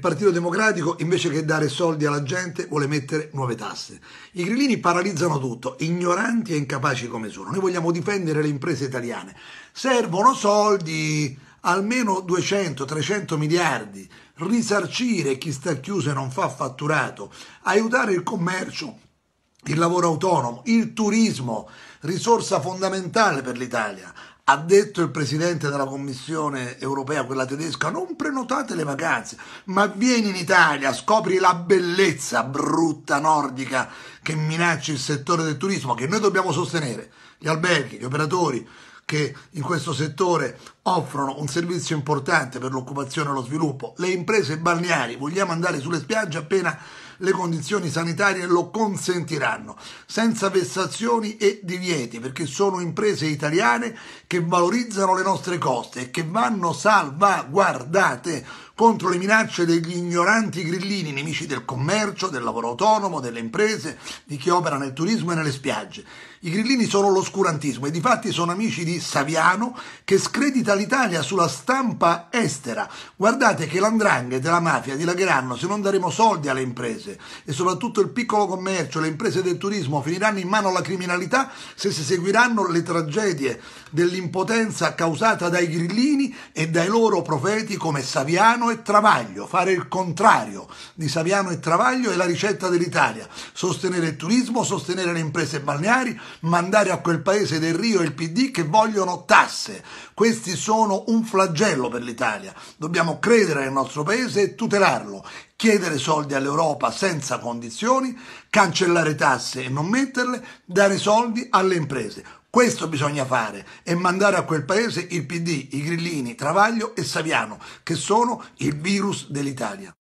Il Partito Democratico, invece che dare soldi alla gente, vuole mettere nuove tasse. I grillini paralizzano tutto, ignoranti e incapaci come sono. Noi vogliamo difendere le imprese italiane. Servono soldi, almeno 200-300 miliardi, risarcire chi sta chiuso e non fa fatturato, aiutare il commercio, il lavoro autonomo, il turismo, risorsa fondamentale per l'Italia, ha detto il presidente della Commissione europea, quella tedesca, non prenotate le vacanze, ma vieni in Italia, scopri la bellezza brutta nordica che minaccia il settore del turismo, che noi dobbiamo sostenere, gli alberghi, gli operatori che in questo settore offrono un servizio importante per l'occupazione e lo sviluppo, le imprese balneari, vogliamo andare sulle spiagge appena le condizioni sanitarie lo consentiranno, senza vessazioni e divieti, perché sono imprese italiane che valorizzano le nostre coste e che vanno salvaguardate contro le minacce degli ignoranti grillini, nemici del commercio, del lavoro autonomo, delle imprese, di chi opera nel turismo e nelle spiagge. I grillini sono l'oscurantismo e di fatti sono amici di Saviano che scredita l'Italia sulla stampa estera. Guardate che l'andrangheta e la mafia dilagheranno se non daremo soldi alle imprese e soprattutto il piccolo commercio, le imprese del turismo finiranno in mano alla criminalità se si seguiranno le tragedie dell'impotenza causata dai grillini e dai loro profeti come Saviano Saviano e Travaglio, fare il contrario di Saviano e Travaglio è la ricetta dell'Italia, sostenere il turismo, sostenere le imprese balneari, mandare a quel paese del Rio e il PD che vogliono tasse. Questi sono un flagello per l'Italia, dobbiamo credere nel nostro paese e tutelarlo, chiedere soldi all'Europa senza condizioni, cancellare tasse e non metterle, dare soldi alle imprese. Questo bisogna fare e mandare a quel paese il PD, i Grillini, Travaglio e Saviano, che sono il virus dell'Italia.